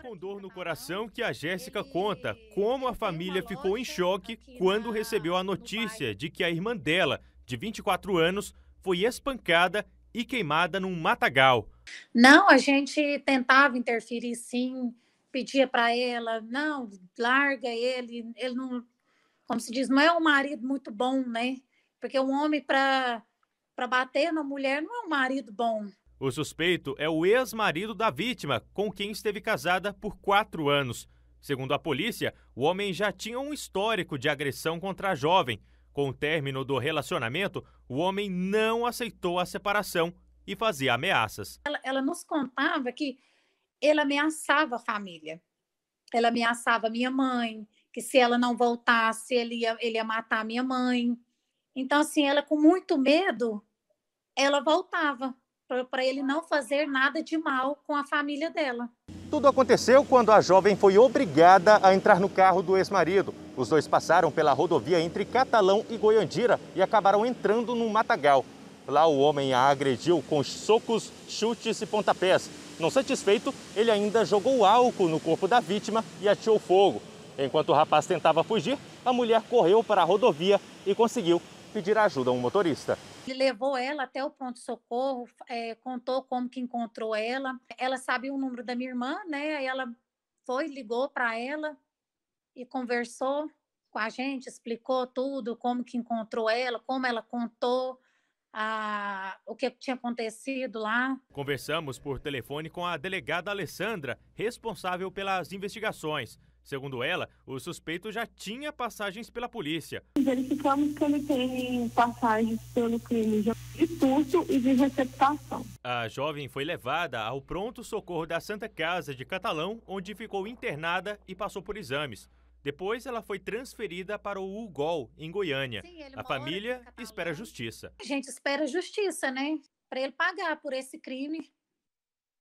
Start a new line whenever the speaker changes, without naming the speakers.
com dor no coração que a Jéssica conta como a família ficou em choque quando recebeu a notícia de que a irmã dela, de 24 anos, foi espancada e queimada num matagal.
Não, a gente tentava interferir sim, pedia para ela, não, larga ele, ele não, como se diz, não é um marido muito bom, né? Porque um homem para para bater na mulher não é um marido bom.
O suspeito é o ex-marido da vítima, com quem esteve casada por quatro anos. Segundo a polícia, o homem já tinha um histórico de agressão contra a jovem. Com o término do relacionamento, o homem não aceitou a separação e fazia ameaças.
Ela, ela nos contava que ele ameaçava a família. Ela ameaçava minha mãe, que se ela não voltasse, ele ia, ele ia matar minha mãe. Então, assim, ela com muito medo, ela voltava para ele não fazer nada de mal com a família dela.
Tudo aconteceu quando a jovem foi obrigada a entrar no carro do ex-marido. Os dois passaram pela rodovia entre Catalão e Goiandira e acabaram entrando num matagal. Lá o homem a agrediu com socos, chutes e pontapés. Não satisfeito, ele ainda jogou álcool no corpo da vítima e atirou fogo. Enquanto o rapaz tentava fugir, a mulher correu para a rodovia e conseguiu pedir ajuda a um motorista.
Ele levou ela até o pronto-socorro, é, contou como que encontrou ela. Ela sabia o número da minha irmã, né? Aí ela foi, ligou para ela e conversou com a gente, explicou tudo, como que encontrou ela, como ela contou. A, o que tinha acontecido lá.
Conversamos por telefone com a delegada Alessandra, responsável pelas investigações. Segundo ela, o suspeito já tinha passagens pela polícia. Verificamos que ele tem passagens pelo crime de furto e de receptação. A jovem foi levada ao pronto-socorro da Santa Casa de Catalão, onde ficou internada e passou por exames. Depois, ela foi transferida para o UGOL, em Goiânia. Sim, a família espera né? justiça.
A gente espera justiça, né? Para ele pagar por esse crime.